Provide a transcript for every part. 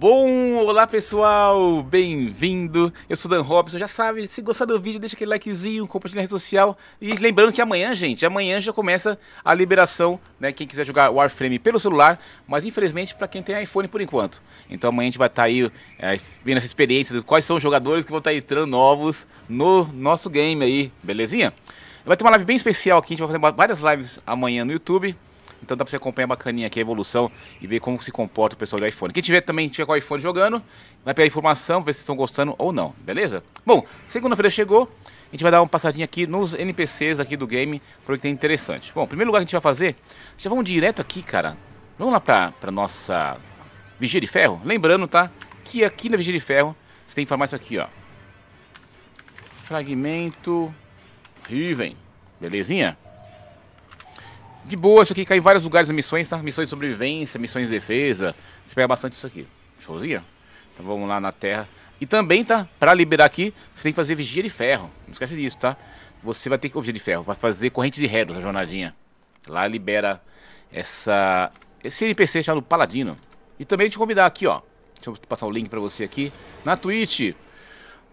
Bom, olá pessoal, bem-vindo. Eu sou Dan Robson, já sabe, se gostar do vídeo, deixa aquele likezinho, compartilha na rede social. E lembrando que amanhã, gente, amanhã já começa a liberação, né, quem quiser jogar Warframe pelo celular, mas infelizmente para quem tem iPhone por enquanto. Então amanhã a gente vai estar tá aí é, vendo essa experiência, de quais são os jogadores que vão estar tá entrando novos no nosso game aí, belezinha? Vai ter uma live bem especial aqui, a gente vai fazer várias lives amanhã no YouTube. Então dá pra você acompanhar bacaninha aqui a evolução e ver como se comporta o pessoal do iPhone. Quem tiver também tiver com o iPhone jogando, vai pegar informação, ver se estão gostando ou não, beleza? Bom, segunda-feira chegou, a gente vai dar uma passadinha aqui nos NPCs aqui do game, porque o que tem interessante. Bom, primeiro lugar que a gente vai fazer, já vamos direto aqui, cara. Vamos lá pra, pra nossa Vigia de Ferro. Lembrando, tá? Que aqui na Vigia de Ferro, você tem que farmar isso aqui, ó. Fragmento Riven. Belezinha? De boa, isso aqui cai em vários lugares missões, tá? Missões de sobrevivência, missões de defesa. Você pega bastante isso aqui. Showzinha. Então vamos lá na terra. E também, tá? Pra liberar aqui, você tem que fazer vigia de ferro. Não esquece disso, tá? Você vai ter que vigia de ferro. Vai fazer corrente de Heros na jornadinha. Lá libera essa... Esse NPC chamado Paladino. E também te convidar aqui, ó. Deixa eu passar o link pra você aqui. Na Twitch.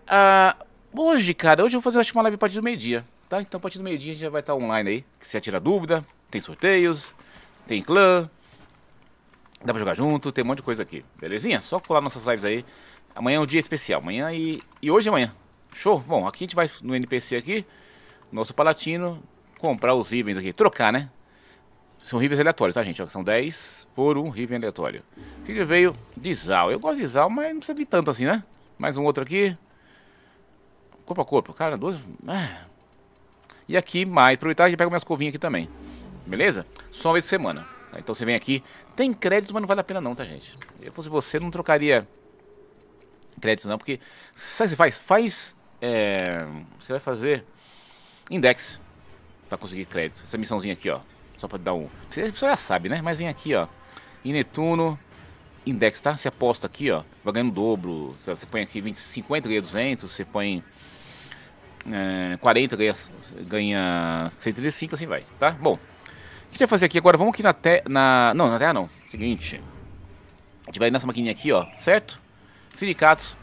Ah, hoje, cara, hoje eu vou fazer acho, uma live a partir do meio-dia. Tá? Então a partir do meio-dia a gente já vai estar tá online aí. Se atira dúvida, tem sorteios, tem clã, dá pra jogar junto, tem um monte de coisa aqui. Belezinha? Só colar nossas lives aí. Amanhã é um dia especial, amanhã e, e hoje é amanhã. Show? Bom, aqui a gente vai no NPC aqui, nosso palatino, comprar os rivens aqui, trocar, né? São rivens aleatórios, tá, gente? São 10 por um riven aleatório. O que veio? Dizal. Eu gosto de Dizal, mas não precisa vir tanto assim, né? Mais um outro aqui. Corpo a corpo. Cara, dois... Ah. E aqui mais. Aproveitar e pega minhas covinhas aqui também. Beleza? Só uma vez por semana. Né? Então você vem aqui. Tem créditos, mas não vale a pena não, tá, gente? Eu fosse você, não trocaria créditos não, porque... Sabe o que você faz? Faz... É, você vai fazer index para conseguir crédito. Essa missãozinha aqui, ó. Só para dar um... Você, pessoa já sabe, né? Mas vem aqui, ó. Em Netuno, index, tá? Você aposta aqui, ó. Vai ganhando dobro. Você põe aqui 20, 50, ganha 200. Você põe... É, 40 ganha, ganha 135, assim vai, tá? Bom, o que a gente vai fazer aqui agora? Vamos aqui na terra. Na... Não, na terra não. Seguinte. A gente vai nessa maquininha aqui, ó, certo? Sindicatos.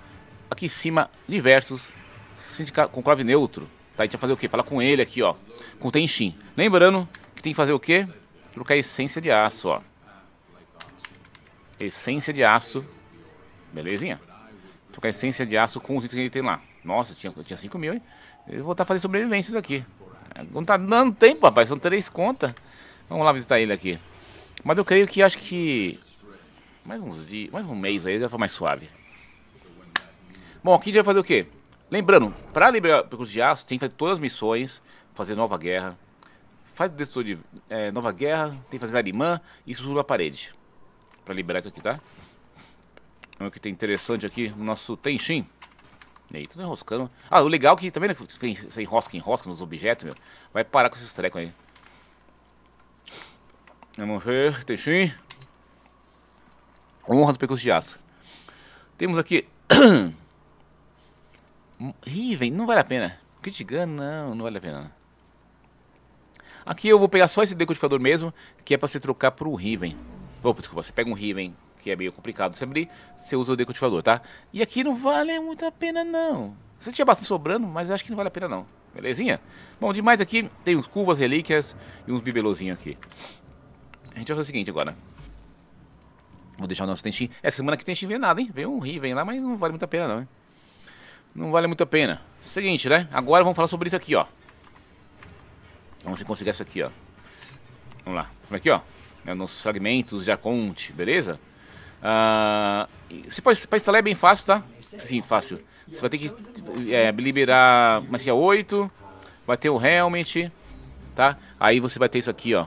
Aqui em cima, diversos. Sindicato com clave neutro. Tá, a gente vai fazer o quê? Falar com ele aqui, ó. Com o Tenshin. Lembrando que tem que fazer o quê? Trocar essência de aço, ó. Essência de aço. Belezinha? Trocar essência de aço com os itens que ele tem lá. Nossa, tinha, tinha 5 mil, hein? Eu vou estar tá fazendo sobrevivências aqui. Não tá dando tempo, rapaz. São três contas. Vamos lá visitar ele aqui. Mas eu creio que acho que mais uns dias, mais um mês aí já foi mais suave. Bom, aqui a gente vai fazer o quê? Lembrando, para liberar o percurso de aço, tem que fazer todas as missões, fazer nova guerra. Faz o de é, nova guerra, tem que fazer Arimã e sussurra a parede. Para liberar isso aqui, tá? Então, o que tem interessante aqui no nosso Tenshin. Eita, tudo enroscando. Ah, o legal é que, também tá vendo você enrosca, enrosca nos objetos, meu? Vai parar com esses trecos aí. Vamos ver, sim. Honra do percurso de aço. Temos aqui. Riven, não vale a pena. Criticando, não, não vale a pena. Aqui eu vou pegar só esse decodificador mesmo, que é pra você trocar pro Riven. Oh, desculpa, você pega um Riven, que é meio complicado você abrir, você usa o decodificador, tá? E aqui não vale muito a pena, não. Você tinha bastante sobrando, mas eu acho que não vale a pena, não. Belezinha? Bom, demais aqui tem uns curvas, relíquias e uns bibelozinhos aqui. A gente vai fazer o seguinte agora. Vou deixar o nosso Tenshin. Essa é, semana que Tenshin vem é nada, hein? Vem um Riven lá, mas não vale muito a pena, não, hein? Não vale muito a pena. Seguinte, né? Agora vamos falar sobre isso aqui, ó. Vamos se conseguir essa aqui, ó. Vamos lá. Aqui, ó. É nossos fragmentos de Aconte, beleza? você ah, pode, pra instalar é bem fácil, tá? Sim, fácil. Você vai ter que é, liberar Macia 8. Vai ter o Helmet, tá? Aí você vai ter isso aqui, ó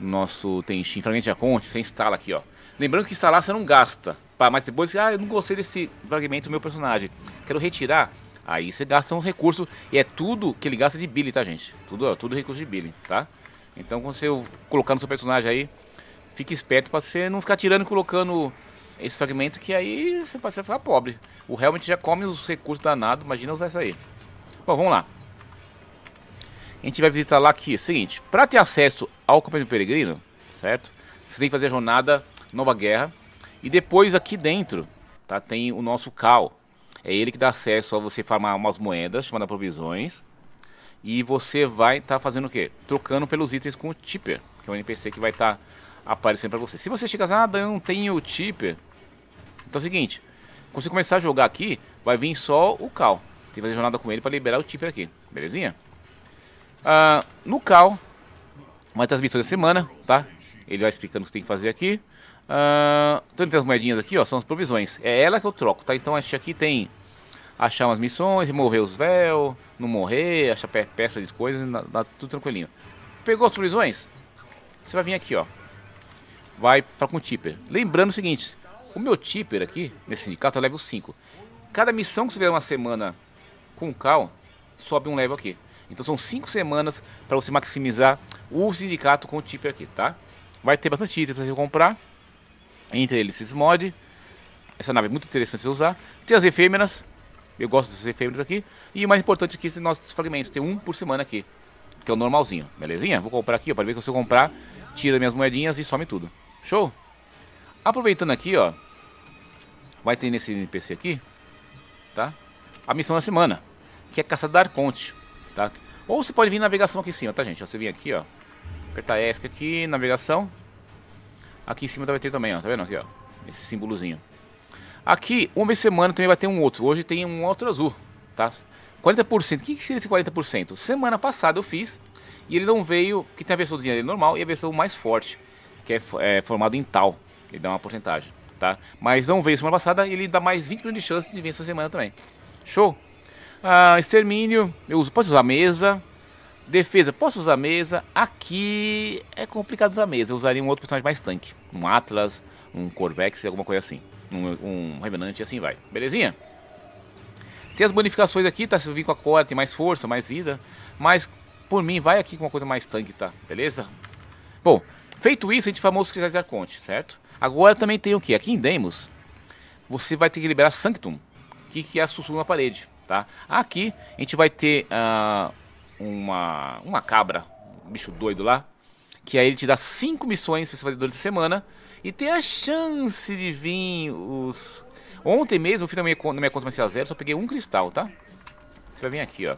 nosso Tenshin, fragmento de conte, você instala aqui, ó. Lembrando que instalar você não gasta, pá, mas depois, ah, eu não gostei desse fragmento do meu personagem, quero retirar, aí você gasta um recurso, e é tudo que ele gasta de Billy, tá, gente? Tudo, ó, tudo recurso de Billy, tá? Então, quando você colocar no seu personagem aí, fique esperto pra você não ficar tirando e colocando esse fragmento, que aí você pode ficar pobre. O realmente já come os recursos danados, imagina usar isso aí. Bom, vamos lá. A gente vai visitar lá aqui. seguinte, para ter acesso ao Campamento Peregrino, certo? Você tem que fazer a jornada Nova Guerra. E depois aqui dentro, tá? Tem o nosso Cal. É ele que dá acesso a você farmar umas moedas, chamada provisões. E você vai estar tá fazendo o quê? Trocando pelos itens com o Tipper, que é um NPC que vai estar tá aparecendo para você. Se você chega assim, ah, eu não tenho o Tipper. Então é o seguinte, quando você começar a jogar aqui, vai vir só o Cal. Tem que fazer jornada com ele para liberar o Tipper aqui, belezinha? Ah, no cal, uma transmissão da semana, tá? Ele vai explicando o que tem que fazer aqui. Ah, então tem as moedinhas aqui, ó, são as provisões. É ela que eu troco, tá? Então acho que aqui tem achar umas missões, remover os véu, não morrer, achar pe peças de coisas, dá tudo tranquilinho. Pegou as provisões? Você vai vir aqui, ó. Vai falar tá com o Tipper. Lembrando o seguinte, o meu Tipper aqui, nesse sindicato, é level 5. Cada missão que você der uma semana com o Cal, sobe um level aqui. Então são cinco semanas para você maximizar o sindicato com o tip aqui, tá? Vai ter bastante itens para você comprar. Entre eles, esses mod. Essa nave é muito interessante de usar. Tem as efêmeras. Eu gosto dessas efêmeras aqui. E o mais importante aqui são nossos fragmentos. Tem um por semana aqui. Que é o normalzinho. Belezinha? Vou comprar aqui, ó. Para ver que se eu comprar, tira minhas moedinhas e some tudo. Show? Aproveitando aqui, ó. Vai ter nesse NPC aqui. Tá? A missão da semana. Que é caçar Conte. Tá? Ou você pode vir navegação aqui em cima, tá gente? Você vem aqui, ó. Apertar ESC aqui, navegação. Aqui em cima vai ter também, ó. Tá vendo aqui, ó? Esse símbolozinho. Aqui, uma vez semana também vai ter um outro. Hoje tem um outro azul, tá? 40%. O que, que seria esse 40%? Semana passada eu fiz e ele não veio, que tem a do dele normal e a versão mais forte, que é, é formado em tal, ele dá uma porcentagem, tá? Mas não veio semana passada e ele dá mais 20 de chance de vir essa semana também. Show? Ah, extermínio, eu uso, posso usar mesa. Defesa, posso usar mesa. Aqui é complicado usar mesa. Eu usaria um outro personagem mais tanque. Um Atlas, um Corvex, alguma coisa assim. Um, um Revenant e assim vai. Belezinha? Tem as bonificações aqui, tá? Se eu vir com a cora, tem mais força, mais vida. Mas, por mim, vai aqui com uma coisa mais tanque, tá? Beleza? Bom, feito isso, a gente famoso cristais de Arconte, certo? Agora também tem o que? Aqui em Demos, você vai ter que liberar Sanctum, que, que é a sussurro na parede tá? Aqui a gente vai ter uh, uma, uma cabra, um bicho doido lá, que aí ele te dá cinco missões pra você fazer durante a semana e tem a chance de vir os... Ontem mesmo eu fiz na minha, na minha conta comercial zero, só peguei um cristal, tá? Você vai vir aqui, ó.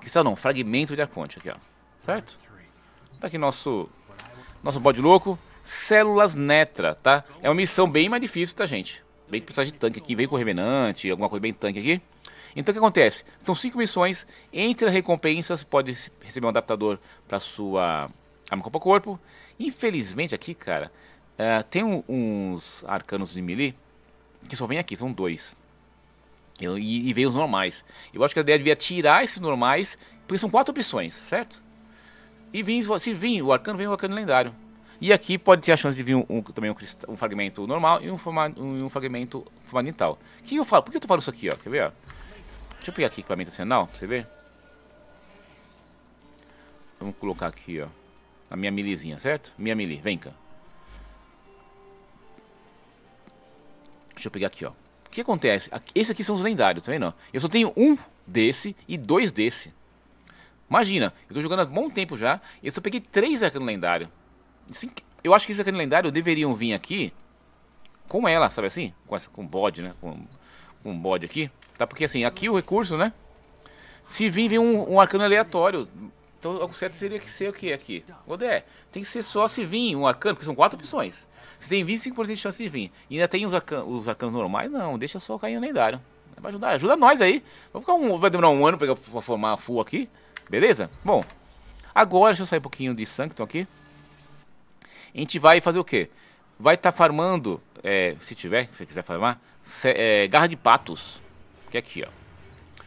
Cristal não, fragmento de arconte aqui, ó. Certo? Tá aqui nosso, nosso bode louco. Células Netra, tá? É uma missão bem mais difícil, tá, gente? Bem que precisar de tanque aqui. Vem com Revenante, alguma coisa bem tanque aqui. Então o que acontece? São cinco missões. Entre as recompensas, pode receber um adaptador para sua arma corpo a corpo. Infelizmente aqui, cara, uh, tem um, uns arcanos de melee que só vem aqui, são dois. Eu, e, e vem os normais. Eu acho que a ideia devia tirar esses normais, porque são quatro opções, certo? E vem, se vir o arcano, vem o arcano lendário. E aqui pode ter a chance de vir um, um também um, um, fragmento normal e um, forma, um, um fragmento fundamental. Que eu falo? Por que eu tô falando isso aqui, ó? Quer ver, ó? Deixa eu pegar aqui equipamento arsenal, pra você ver. Vamos colocar aqui, ó. Na minha milizinha, certo? Minha mili, vem cá. Deixa eu pegar aqui, ó. O que acontece? Esse aqui são os lendários, tá vendo? Eu só tenho um desse e dois desse. Imagina, eu tô jogando há bom tempo já e eu só peguei três arcano lendário. Assim, eu acho que esses arcano lendário deveriam vir aqui com ela, sabe assim? Com, essa, com bode, né? Com, com bode aqui. Tá? Porque assim, aqui o recurso, né? Se vir, vem um, um arcano aleatório. Então o certo seria que ser o que aqui? Odé, tem que ser só se vir um arcano, porque são quatro opções. Você tem 25% de chance de vir. E ainda tem os, arcan os arcanos normais? Não, deixa só cair no lendário. Vai ajudar, ajuda nós aí. Vai, ficar um, vai demorar um ano pra, pra formar a full aqui. Beleza? Bom, agora deixa eu sair um pouquinho de sangue, então aqui. A gente vai fazer o quê? Vai estar tá farmando, é, se tiver, se você quiser farmar, é, garra de patos que é aqui, ó.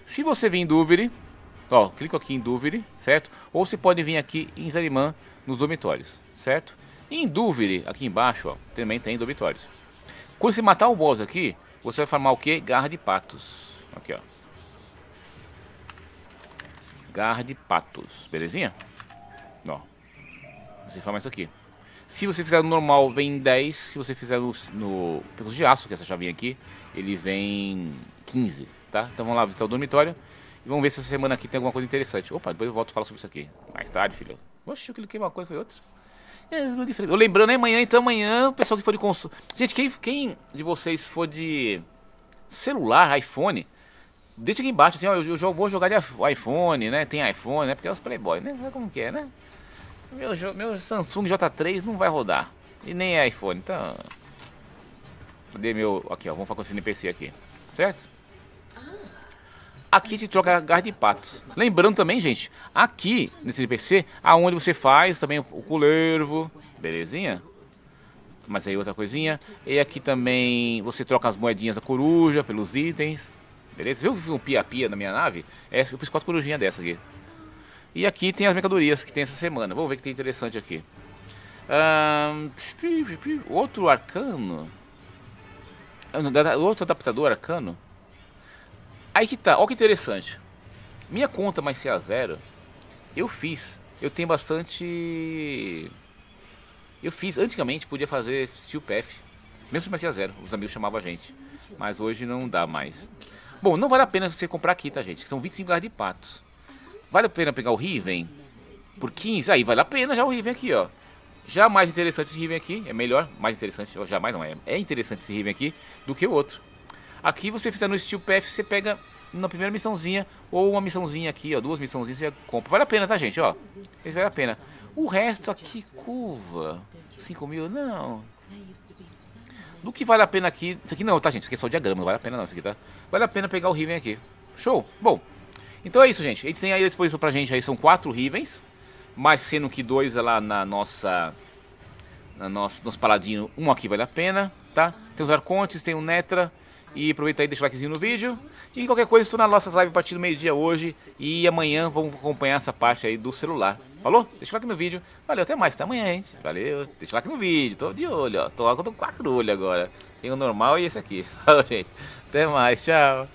Se você vir em dúvida, ó, clica aqui em dúvida, certo? Ou você pode vir aqui em Zariman, nos dormitórios, certo? E em dúvida, aqui embaixo, ó, também tem dormitórios. Quando você matar o boss aqui, você vai farmar o que? Garra de patos. Aqui, ó. Garra de patos, belezinha? Ó. Você farma isso aqui. Se você fizer no normal, vem 10. Se você fizer no, no Picos de Aço, que é essa chavinha aqui, ele vem 15, tá? Então vamos lá visitar o dormitório e vamos ver se essa semana aqui tem alguma coisa interessante. Opa, depois eu volto e falo sobre isso aqui. Mais tarde, filho. Oxe, eu cliquei uma coisa, foi outra. É, é eu lembrando, é amanhã, então amanhã o pessoal que for de consumo. Gente, quem, quem de vocês for de celular, iPhone, deixa aqui embaixo, assim, ó, eu, eu vou jogar de iPhone, né? Tem iPhone, né? Porque é os Playboy, né? Sabe como que é, né? Meu, meu Samsung J3 não vai rodar. E nem é iPhone, então. Cadê meu. Aqui, ó. Vamos falar com esse NPC aqui. Certo? Aqui te troca garra de patos. Lembrando também, gente, aqui nesse PC, aonde você faz também o culervo, belezinha? Mas aí outra coisinha. E aqui também você troca as moedinhas da coruja pelos itens. Beleza? Viu um pia-pia na minha nave? É, eu preciso quatro corujinhas dessa aqui. E aqui tem as mercadorias que tem essa semana. Vamos ver o que tem interessante aqui. Um, outro arcano. Outro adaptador arcano. Aí que tá, olha que interessante. Minha conta mais CA0, zero, eu fiz. Eu tenho bastante. Eu fiz, antigamente podia fazer Steel Path, mesmo se mais CA0, zero, os amigos chamavam a gente. Mas hoje não dá mais. Bom, não vale a pena você comprar aqui, tá, gente? São 25 reais de patos. Vale a pena pegar o Riven? Por 15? Aí vale a pena já o Riven aqui, ó. Já mais interessante esse Riven aqui, é melhor, mais interessante, Jamais já mais não é. É interessante esse Riven aqui do que o outro. Aqui você fizer no estilo PF, você pega na primeira missãozinha ou uma missãozinha aqui, ó, duas missãozinhas você compra. Vale a pena, tá, gente? Ó, esse vale a pena. O resto aqui, curva, 5 mil, não. Do que vale a pena aqui, isso aqui não, tá, gente? Isso aqui é só diagrama, não vale a pena não, isso aqui tá. Vale a pena pegar o Riven aqui. Show? Bom, então é isso, gente. a gente tem aí a disposição pra gente aí, são quatro Rivens, mas sendo que dois é lá na nossa... Na nossa, nosso paladino, um aqui vale a pena, tá? Tem os Arcontes, tem o Netra, e aproveita aí, deixa o likezinho no vídeo. E qualquer coisa, estou na nossa live a partir do meio-dia hoje. E amanhã vamos acompanhar essa parte aí do celular. Falou? Deixa o like no vídeo. Valeu, até mais. Até amanhã, hein? Valeu. Deixa o like no vídeo. Tô de olho, ó. Tô com quatro olhos agora. Tem o normal e esse aqui. Falou, gente. Até mais. Tchau.